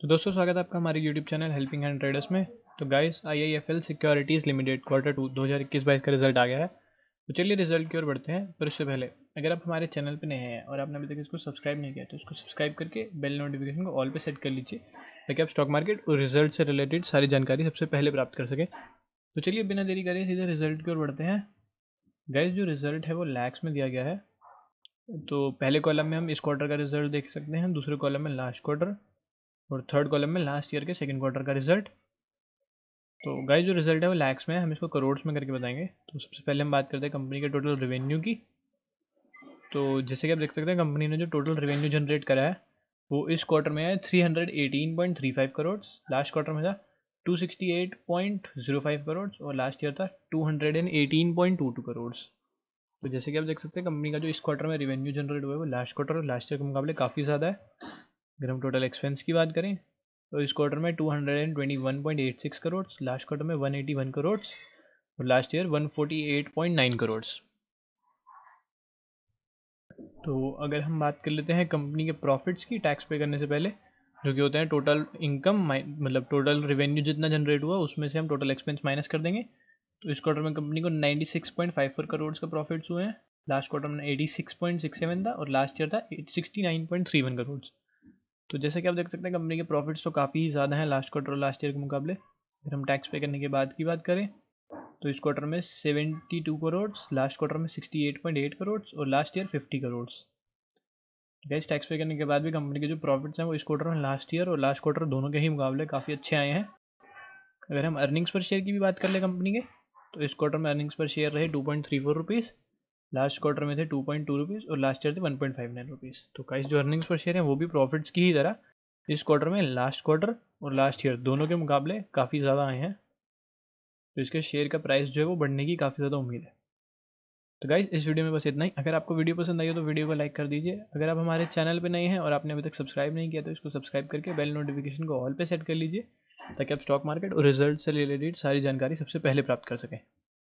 तो दोस्तों स्वागत है आपका हमारे YouTube channel helping hand traders में तो guys L securities limited quarter two दो हज़ार इक्कीस बाईस का रिजल्ट आ गया है तो चलिए रिजल्ट की ओर बढ़ते हैं पर उससे पहले अगर आप हमारे चैनल पर नए हैं और आपने अभी तक इसको सब्सक्राइब नहीं किया तो उसको सब्सक्राइब करके बेल नोटिफिकेशन को ऑल पर सेट कर लीजिए ताकि आप स्टॉक मार्केट और रिजल्ट से रिलेटेड सारी जानकारी सबसे पहले प्राप्त कर सकें तो चलिए बिना देरी करें सीधे रिजल्ट की ओर बढ़ते हैं गाइज जो रिजल्ट है वो लैक्स में दिया गया है तो पहले कॉलम में हम इस क्वार्टर का रिजल्ट देख सकते हैं दूसरे कॉलम में लास्ट क्वार्टर और थर्ड कॉलम में लास्ट ईयर के सेकेंड क्वार्टर का रिजल्ट तो गाइस जो रिजल्ट है वो लैक्स में है हम इसको करोड़ में करके बताएंगे तो सबसे पहले हम बात करते हैं कंपनी के टोटल रेवेन्यू की तो जैसे कि आप देख सकते हैं कंपनी ने जो टोटल रेवेन्यू जनरेट करा है वो इस क्वार्टर में है 318.35 करोड़ लास्ट क्वार्टर में था 268.05 करोड़ और लास्ट ईयर था 218.22 करोड़ तो जैसे कि आप देख सकते हैं कंपनी का जो इस क्वार्टर में रेवेन्यू जनरेट हुआ है वो लास्ट क्वार्टर और लास्ट ईयर के मुकाबले काफ़ी ज़्यादा है अगर हम टोटल एक्सपेंस की बात करें तो इस क्वार्टर में 221.86 करोड़ लास्ट क्वार्टर में 181 करोड़ और लास्ट ईयर 148.9 करोड़ तो अगर हम बात कर लेते हैं कंपनी के प्रॉफिट्स की टैक्स पे करने से पहले जो कि होते हैं टोटल इनकम मतलब टोटल रेवेन्यू जितना जनरेट हुआ उसमें से हम टोटल एक्सपेंस माइनस कर देंगे तो इस क्वार्टर में कंपनी को 96.54 करोड़ का प्रॉफिट्स हुए हैं लास्ट क्वार्टर में 86.67 था और लास्ट ईयर था 69.31 करोड़ तो जैसे कि आप देख सकते हैं कंपनी के प्रॉफिट्स तो काफ़ी ज़्यादा हैं लास्ट क्वार्टर और लास्ट ईयर के मुकाबले अगर हम टैक्स पे करने के बाद की बात करें तो इस क्वार्टर में 72 करोड़ लास्ट क्वार्टर में 68.8 करोड़ और लास्ट ईयर 50 करोड़ गैस टैक्स पे करने के बाद भी कंपनी के जो प्रॉफिट्स हैं वो इस क्वार्टर में लास्ट ईयर और लास्ट क्वार्टर दोनों के ही मुकाबले काफ़ी अच्छे आए हैं अगर हम अर्निंग्स पर शेयर की भी बात कर ले कंपनी के तो इस क्वार्टर में अर्निंग्स पर शेयर रहे two point three four rupees last quarter में थे टू पॉइंट टू रुपीज़ और लास्ट ईयर थे one point five nine rupees तो काइस जो अर्निंग्स पर शेयर हैं वो भी प्रॉफिट्स की ही तरह इस क्वार्टर में लास्ट क्वार्टर और लास्ट ईयर दोनों के मुकाबले काफ़ी ज़्यादा आए हैं तो इसके शेयर का प्राइस जो है वो बढ़ने की काफ़ी ज़्यादा उम्मीद है तो गाइज इस वीडियो में बस इतना ही अगर आपको वीडियो पसंद आई हो तो वीडियो को लाइक कर दीजिए अगर आप हमारे चैनल पर नए हैं और आपने अभी तक सब्सक्राइब नहीं किया तो इसको सब्सक्राइब करके बेल नोटिफिकेशन को ऑल पे सेट कर लीजिए ताकि आप स्टॉक मार्केट और रिजल्ट से रिलेटेड सारी जानकारी सबसे पहले प्राप्त कर सकें